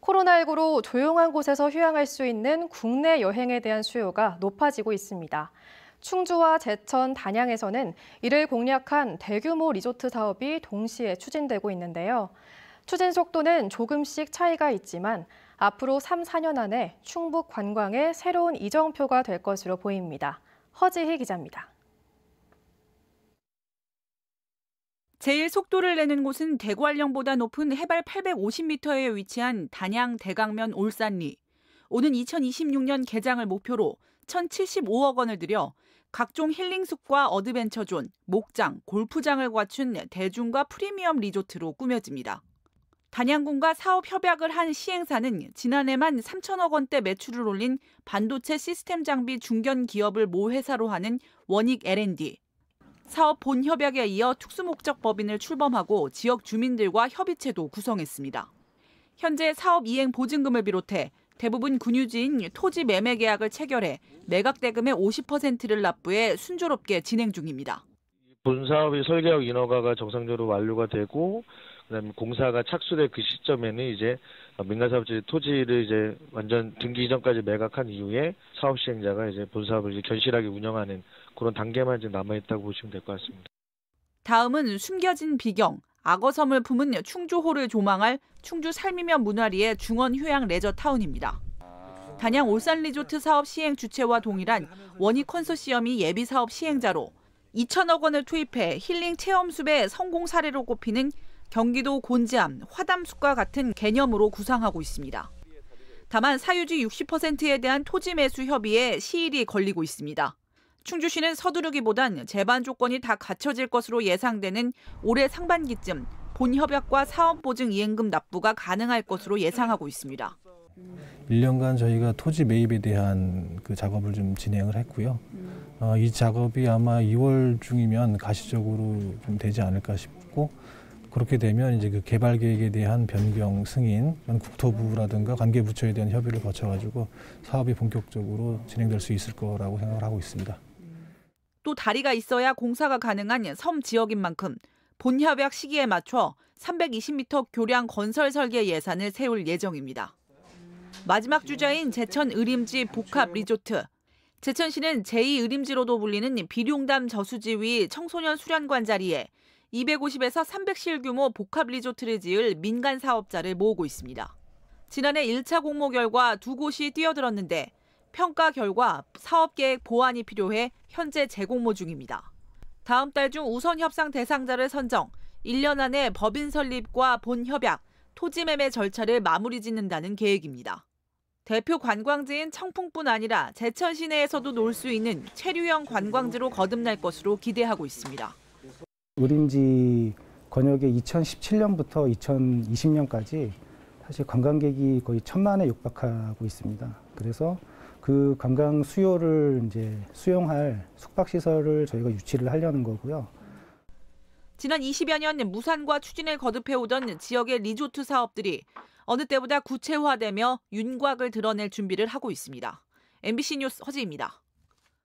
코로나19로 조용한 곳에서 휴양할 수 있는 국내 여행에 대한 수요가 높아지고 있습니다. 충주와 제천, 단양에서는 이를 공략한 대규모 리조트 사업이 동시에 추진되고 있는데요. 추진 속도는 조금씩 차이가 있지만 앞으로 3, 4년 안에 충북 관광의 새로운 이정표가 될 것으로 보입니다. 허지희 기자입니다. 제일 속도를 내는 곳은 대관령보다 높은 해발 850m에 위치한 단양 대강면 올산리. 오는 2026년 개장을 목표로 1,075억 원을 들여 각종 힐링숲과 어드벤처존, 목장, 골프장을 갖춘 대중과 프리미엄 리조트로 꾸며집니다. 단양군과 사업 협약을 한 시행사는 지난해만 3천억 원대 매출을 올린 반도체 시스템 장비 중견 기업을 모 회사로 하는 원익 L&D, 사업 본협약에 이어 특수목적법인을 출범하고 지역 주민들과 협의체도 구성했습니다. 현재 사업 이행 보증금을 비롯해 대부분 군유지인 토지 매매 계약을 체결해 매각 대금의 50%를 납부해 순조롭게 진행 중입니다. 본 사업이 설계역 인허가가 정상적으로 완료가 되고 그다음 공사가 착수될 그 시점에는 이제 민간사업지 토지를 이제 완전 등기 이전까지 매각한 이후에 사업 시행자가 이제 본사업을 이제 견실하게 운영하는 그런 단계만 이제 남아 있다고 보시면 될 것 같습니다. 다음은 숨겨진 비경 악어섬을 품은 충주호를 조망할 충주 살미면 문화리의 중원 휴양 레저 타운입니다. 단양 올산 리조트 사업 시행 주체와 동일한 원익 컨소시엄이 예비 사업 시행자로 2천억 원을 투입해 힐링 체험숲의 성공 사례로 꼽히는 경기도 곤지암, 화담숲과 같은 개념으로 구상하고 있습니다. 다만 사유지 60%에 대한 토지 매수 협의에 시일이 걸리고 있습니다. 충주시는 서두르기보단 재반 조건이 다 갖춰질 것으로 예상되는 올해 상반기쯤 본협약과 사업보증 이행금 납부가 가능할 것으로 예상하고 있습니다. 1년간 저희가 토지 매입에 대한 그 작업을 좀 진행을 했고요. 어, 이 작업이 아마 2월 중이면 가시적으로 좀 되지 않을까 싶고 그렇게 되면 이제 그 개발 계획에 대한 변경 승인, 국토부라든가 관계 부처에 대한 협의를 거쳐가지고 사업이 본격적으로 진행될 수 있을 거라고 생각을 하고 있습니다. 또 다리가 있어야 공사가 가능한 섬 지역인 만큼 본 협약 시기에 맞춰 320m 교량 건설 설계 예산을 세울 예정입니다. 마지막 주자인 제천 의림지 복합 리조트 제천시는 제2의림지로도 불리는 비룡담 저수지위 청소년 수련관 자리에 250에서 300실 규모 복합 리조트를 지을 민간 사업자를 모으고 있습니다. 지난해 1차 공모 결과 두 곳이 뛰어들었는데 평가 결과 사업 계획 보완이 필요해 현재 재공모 중입니다. 다음 달 중 우선 협상 대상자를 선정, 1년 안에 법인 설립과 본 협약, 토지 매매 절차를 마무리 짓는다는 계획입니다. 대표 관광지인 청풍뿐 아니라 제천 시내에서도 놀 수 있는 체류형 관광지로 거듭날 것으로 기대하고 있습니다. 우림지 권역에 2017년부터 2020년까지 사실 관광객이 거의 천만에 육박하고 있습니다. 그래서 그 관광 수요를 이제 수용할 숙박시설을 저희가 유치를 하려는 거고요. 지난 20여 년 무산과 추진을 거듭해오던 지역의 리조트 사업들이 어느 때보다 구체화되며 윤곽을 드러낼 준비를 하고 있습니다. MBC 뉴스 허지입니다.